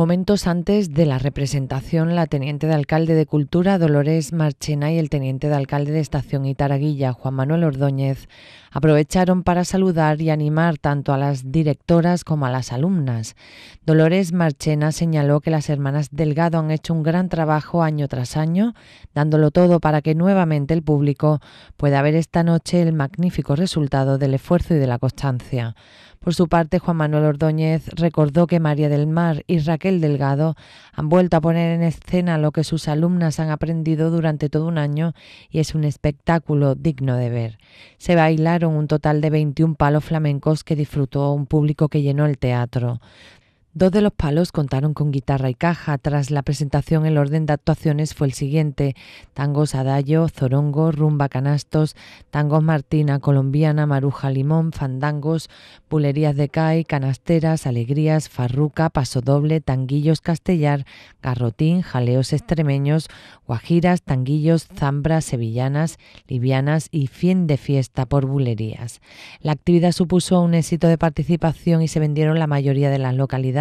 Momentos antes de la representación, la teniente de alcalde de Cultura, Dolores Marchena, y el teniente de alcalde de Estación Itaraguilla, Juan Manuel Ordóñez, aprovecharon para saludar y animar tanto a las directoras como a las alumnas. Dolores Marchena señaló que las hermanas Delgado han hecho un gran trabajo año tras año, dándolo todo para que nuevamente el público pueda ver esta noche el magnífico resultado del esfuerzo y de la constancia. Por su parte, Juan Manuel Ordóñez recordó que María del Mar y Raquel Delgado han vuelto a poner en escena lo que sus alumnas han aprendido durante todo un año y es un espectáculo digno de ver. Se bailaron un total de 21 palos flamencos que disfrutó un público que llenó el teatro. Dos de los palos contaron con guitarra y caja. Tras la presentación, el orden de actuaciones fue el siguiente: tangos Adayo, Zorongo, Rumba Canastos, tangos Martina, Colombiana, Maruja Limón, Fandangos, Bulerías de Cai, Canasteras, Alegrías, Farruca, doble, Tanguillos Castellar, Garrotín, Jaleos Extremeños, Guajiras, Tanguillos, Zambras, Sevillanas, Livianas y Fin de Fiesta por Bulerías. La actividad supuso un éxito de participación y se vendieron la mayoría de las localidades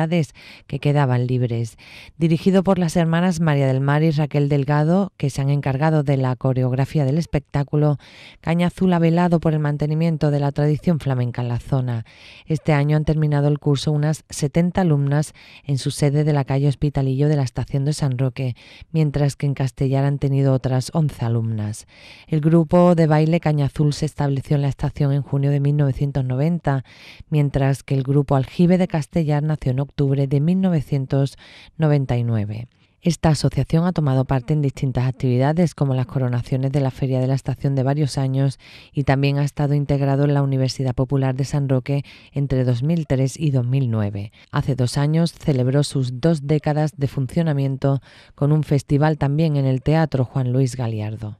que quedaban libres. Dirigido por las hermanas María del Mar y Raquel Delgado, que se han encargado de la coreografía del espectáculo, Caña Azul ha velado por el mantenimiento de la tradición flamenca en la zona. Este año han terminado el curso unas 70 alumnas en su sede de la calle Hospitalillo de la estación de San Roque, mientras que en Castellar han tenido otras 11 alumnas. El grupo de baile Caña Azul se estableció en la estación en junio de 1990, mientras que el grupo Aljibe de Castellar nació en octubre de 1999. Esta asociación ha tomado parte en distintas actividades como las coronaciones de la Feria de la Estación de varios años y también ha estado integrado en la Universidad Popular de San Roque entre 2003 y 2009. Hace dos años celebró sus dos décadas de funcionamiento con un festival también en el Teatro Juan Luis Galiardo.